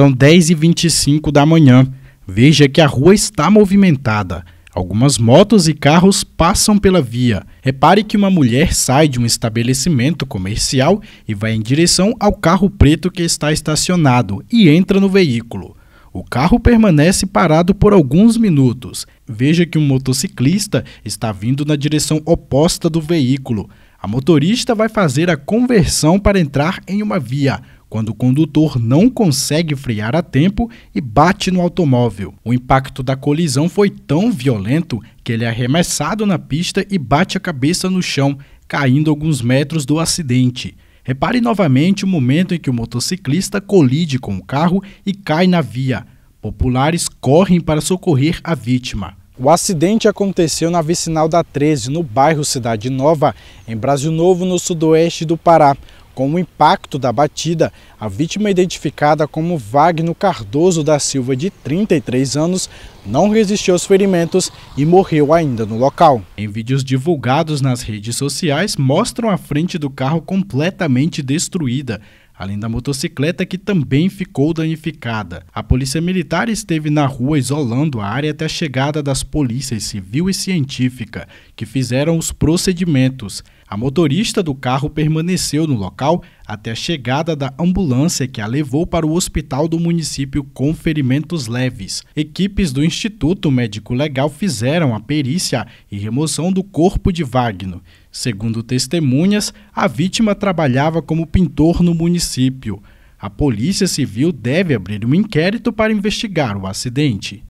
São 10h25 da manhã. Veja que a rua está movimentada. Algumas motos e carros passam pela via. Repare que uma mulher sai de um estabelecimento comercial e vai em direção ao carro preto que está estacionado e entra no veículo. O carro permanece parado por alguns minutos. Veja que um motociclista está vindo na direção oposta do veículo. A motorista vai fazer a conversão para entrar em uma via, quando o condutor não consegue frear a tempo e bate no automóvel. O impacto da colisão foi tão violento que ele é arremessado na pista e bate a cabeça no chão, caindo alguns metros do acidente. Repare novamente o momento em que o motociclista colide com o carro e cai na via. Populares correm para socorrer a vítima. O acidente aconteceu na vicinal da 13, no bairro Cidade Nova, em Brasil Novo, no sudoeste do Pará. Com o impacto da batida, a vítima identificada como Wagner Cardoso da Silva, de 33 anos, não resistiu aos ferimentos e morreu ainda no local. Em vídeos divulgados nas redes sociais, mostram a frente do carro completamente destruída, além da motocicleta que também ficou danificada. A polícia militar esteve na rua isolando a área até a chegada das polícias civil e científica, que fizeram os procedimentos. A motorista do carro permaneceu no local até a chegada da ambulância que a levou para o hospital do município com ferimentos leves. Equipes do Instituto Médico Legal fizeram a perícia e remoção do corpo de Wagner. Segundo testemunhas, a vítima trabalhava como pintor no município. A Polícia Civil deve abrir um inquérito para investigar o acidente.